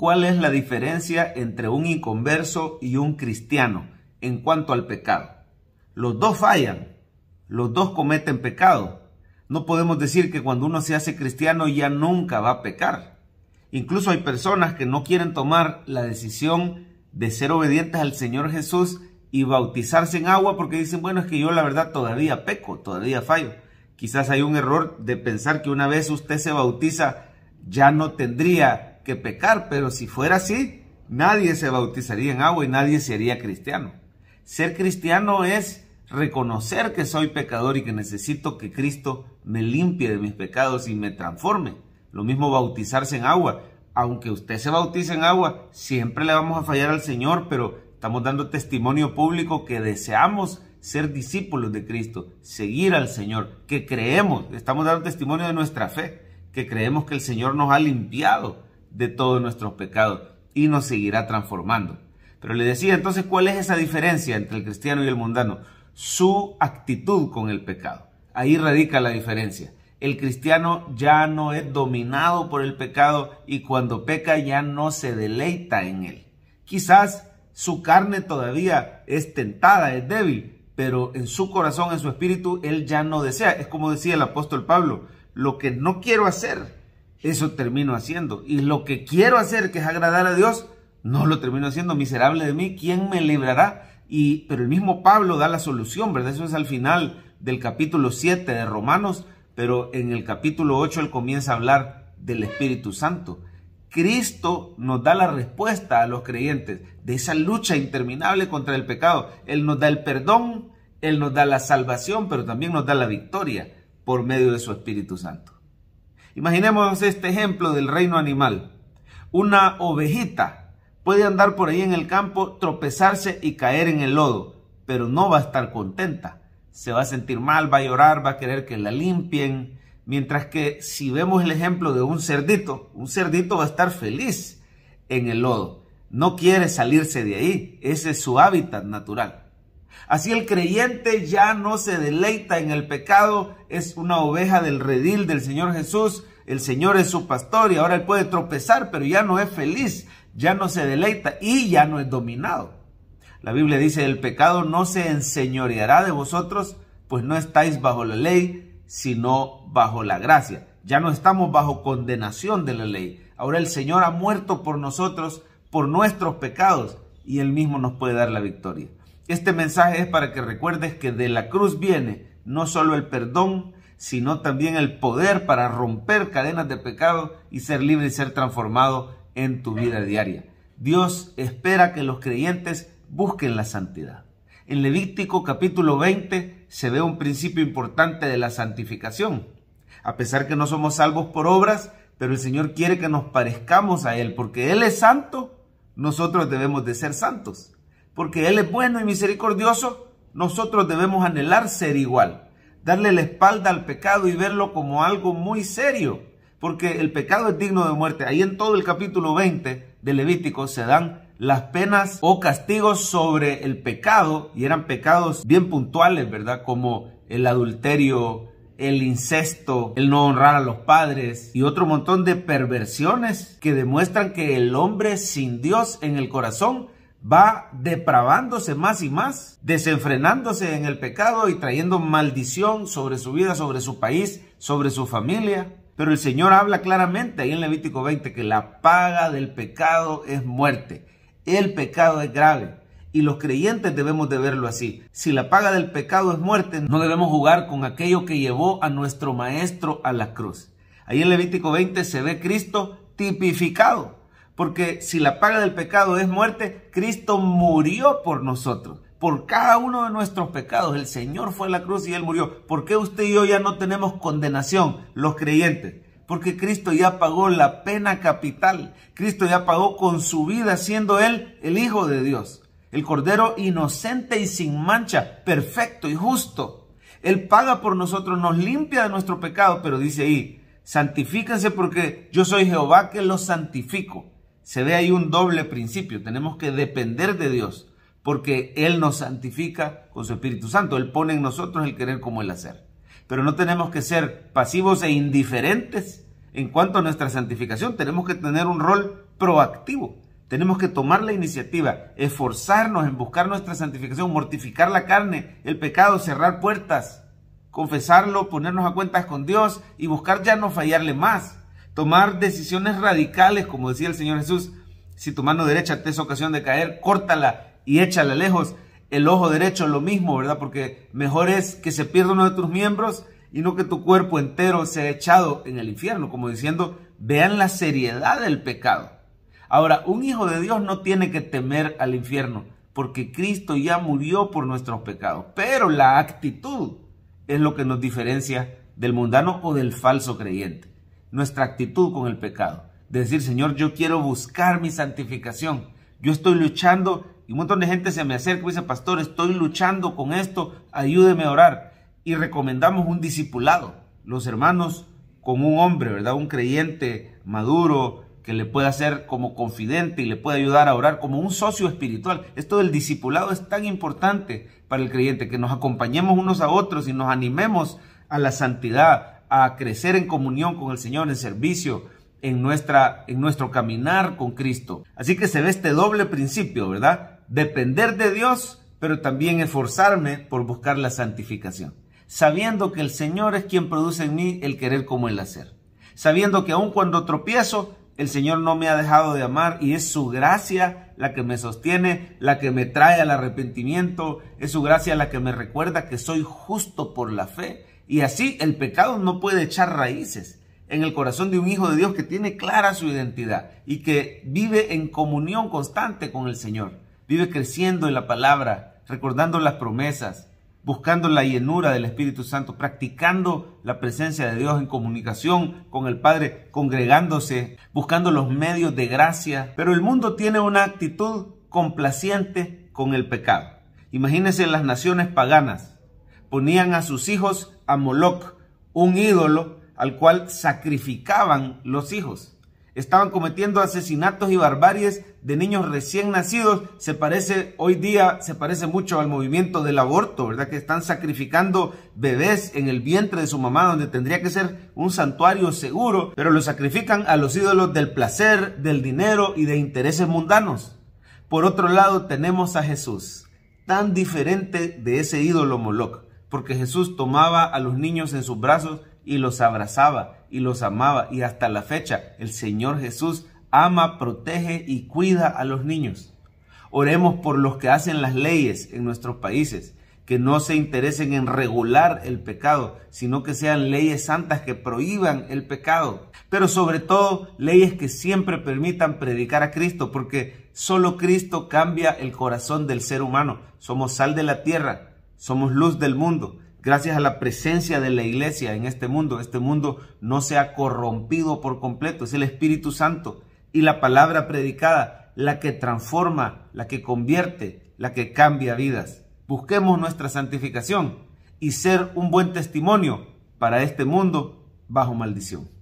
¿Cuál es la diferencia entre un inconverso y un cristiano en cuanto al pecado? Los dos fallan, los dos cometen pecado. No podemos decir que cuando uno se hace cristiano ya nunca va a pecar. Incluso hay personas que no quieren tomar la decisión de ser obedientes al Señor Jesús y bautizarse en agua porque dicen, bueno, es que yo la verdad todavía peco, todavía fallo. Quizás hay un error de pensar que una vez usted se bautiza ya no tendría que pecar, pero si fuera así, nadie se bautizaría en agua y nadie sería cristiano. Ser cristiano es reconocer que soy pecador y que necesito que Cristo me limpie de mis pecados y me transforme. Lo mismo bautizarse en agua. Aunque usted se bautice en agua, siempre le vamos a fallar al Señor, pero estamos dando testimonio público que deseamos ser discípulos de Cristo, seguir al Señor, que creemos, estamos dando testimonio de nuestra fe, que creemos que el Señor nos ha limpiado de todos nuestros pecados y nos seguirá transformando. Pero le decía entonces, ¿cuál es esa diferencia entre el cristiano y el mundano? Su actitud con el pecado. Ahí radica la diferencia. El cristiano ya no es dominado por el pecado y cuando peca ya no se deleita en él. Quizás su carne todavía es tentada, es débil, pero en su corazón, en su espíritu, él ya no desea. Es como decía el apóstol Pablo, lo que no quiero hacer, eso termino haciendo. Y lo que quiero hacer, que es agradar a Dios, no lo termino haciendo. Miserable de mí, ¿quién me librará? Y, pero el mismo Pablo da la solución, ¿verdad? Eso es al final del capítulo 7 de Romanos, pero en el capítulo 8 él comienza a hablar del Espíritu Santo. Cristo nos da la respuesta a los creyentes de esa lucha interminable contra el pecado. Él nos da el perdón, Él nos da la salvación, pero también nos da la victoria por medio de su Espíritu Santo. Imaginemos este ejemplo del reino animal. Una ovejita puede andar por ahí en el campo, tropezarse y caer en el lodo, pero no va a estar contenta. Se va a sentir mal, va a llorar, va a querer que la limpien. Mientras que si vemos el ejemplo de un cerdito, un cerdito va a estar feliz en el lodo. No quiere salirse de ahí. Ese es su hábitat natural. Así el creyente ya no se deleita en el pecado, es una oveja del redil del Señor Jesús, el Señor es su pastor y ahora él puede tropezar, pero ya no es feliz, ya no se deleita y ya no es dominado. La Biblia dice, el pecado no se enseñoreará de vosotros, pues no estáis bajo la ley, sino bajo la gracia. Ya no estamos bajo condenación de la ley. Ahora el Señor ha muerto por nosotros, por nuestros pecados, y Él mismo nos puede dar la victoria. Este mensaje es para que recuerdes que de la cruz viene no solo el perdón, sino también el poder para romper cadenas de pecado y ser libre y ser transformado en tu vida diaria. Dios espera que los creyentes busquen la santidad. En Levítico capítulo 20 se ve un principio importante de la santificación. A pesar que no somos salvos por obras, pero el Señor quiere que nos parezcamos a Él, porque Él es santo, nosotros debemos de ser santos porque Él es bueno y misericordioso, nosotros debemos anhelar ser igual, darle la espalda al pecado y verlo como algo muy serio, porque el pecado es digno de muerte. Ahí en todo el capítulo 20 de Levítico se dan las penas o castigos sobre el pecado y eran pecados bien puntuales, ¿verdad? Como el adulterio, el incesto, el no honrar a los padres y otro montón de perversiones que demuestran que el hombre sin Dios en el corazón va depravándose más y más, desenfrenándose en el pecado y trayendo maldición sobre su vida, sobre su país, sobre su familia. Pero el Señor habla claramente ahí en Levítico 20 que la paga del pecado es muerte. El pecado es grave y los creyentes debemos de verlo así. Si la paga del pecado es muerte, no debemos jugar con aquello que llevó a nuestro Maestro a la cruz. Ahí en Levítico 20 se ve Cristo tipificado porque si la paga del pecado es muerte, Cristo murió por nosotros, por cada uno de nuestros pecados. El Señor fue a la cruz y Él murió. ¿Por qué usted y yo ya no tenemos condenación, los creyentes? Porque Cristo ya pagó la pena capital. Cristo ya pagó con su vida siendo Él el Hijo de Dios. El Cordero inocente y sin mancha, perfecto y justo. Él paga por nosotros, nos limpia de nuestro pecado, pero dice ahí, santifíquense porque yo soy Jehová que los santifico se ve ahí un doble principio. Tenemos que depender de Dios, porque Él nos santifica con su Espíritu Santo. Él pone en nosotros el querer como el hacer. Pero no tenemos que ser pasivos e indiferentes en cuanto a nuestra santificación. Tenemos que tener un rol proactivo. Tenemos que tomar la iniciativa, esforzarnos en buscar nuestra santificación, mortificar la carne, el pecado, cerrar puertas, confesarlo, ponernos a cuentas con Dios y buscar ya no fallarle más tomar decisiones radicales, como decía el Señor Jesús, si tu mano derecha te es ocasión de caer, córtala y échala lejos. El ojo derecho es lo mismo, ¿verdad? Porque mejor es que se pierda uno de tus miembros y no que tu cuerpo entero sea echado en el infierno, como diciendo, vean la seriedad del pecado. Ahora, un hijo de Dios no tiene que temer al infierno, porque Cristo ya murió por nuestros pecados, pero la actitud es lo que nos diferencia del mundano o del falso creyente nuestra actitud con el pecado. Decir, Señor, yo quiero buscar mi santificación. Yo estoy luchando y un montón de gente se me acerca y dice, pastor, estoy luchando con esto, ayúdeme a orar. Y recomendamos un discipulado, los hermanos como un hombre, ¿verdad? Un creyente maduro que le pueda ser como confidente y le pueda ayudar a orar como un socio espiritual. Esto del discipulado es tan importante para el creyente, que nos acompañemos unos a otros y nos animemos a la santidad, a crecer en comunión con el Señor, en servicio, en, nuestra, en nuestro caminar con Cristo. Así que se ve este doble principio, ¿verdad? Depender de Dios, pero también esforzarme por buscar la santificación. Sabiendo que el Señor es quien produce en mí el querer como el hacer. Sabiendo que aun cuando tropiezo, el Señor no me ha dejado de amar y es su gracia la que me sostiene, la que me trae al arrepentimiento, es su gracia la que me recuerda que soy justo por la fe y así el pecado no puede echar raíces en el corazón de un hijo de Dios que tiene clara su identidad y que vive en comunión constante con el Señor. Vive creciendo en la palabra, recordando las promesas, buscando la llenura del Espíritu Santo, practicando la presencia de Dios en comunicación con el Padre, congregándose, buscando los medios de gracia. Pero el mundo tiene una actitud complaciente con el pecado. Imagínense las naciones paganas ponían a sus hijos a Moloc, un ídolo al cual sacrificaban los hijos. Estaban cometiendo asesinatos y barbaries de niños recién nacidos. Se parece hoy día, se parece mucho al movimiento del aborto, ¿verdad? Que están sacrificando bebés en el vientre de su mamá, donde tendría que ser un santuario seguro, pero lo sacrifican a los ídolos del placer, del dinero y de intereses mundanos. Por otro lado, tenemos a Jesús, tan diferente de ese ídolo Moloch porque Jesús tomaba a los niños en sus brazos y los abrazaba y los amaba. Y hasta la fecha, el Señor Jesús ama, protege y cuida a los niños. Oremos por los que hacen las leyes en nuestros países, que no se interesen en regular el pecado, sino que sean leyes santas que prohíban el pecado, pero sobre todo leyes que siempre permitan predicar a Cristo, porque solo Cristo cambia el corazón del ser humano. Somos sal de la tierra, somos luz del mundo. Gracias a la presencia de la iglesia en este mundo, este mundo no se ha corrompido por completo. Es el Espíritu Santo y la palabra predicada la que transforma, la que convierte, la que cambia vidas. Busquemos nuestra santificación y ser un buen testimonio para este mundo bajo maldición.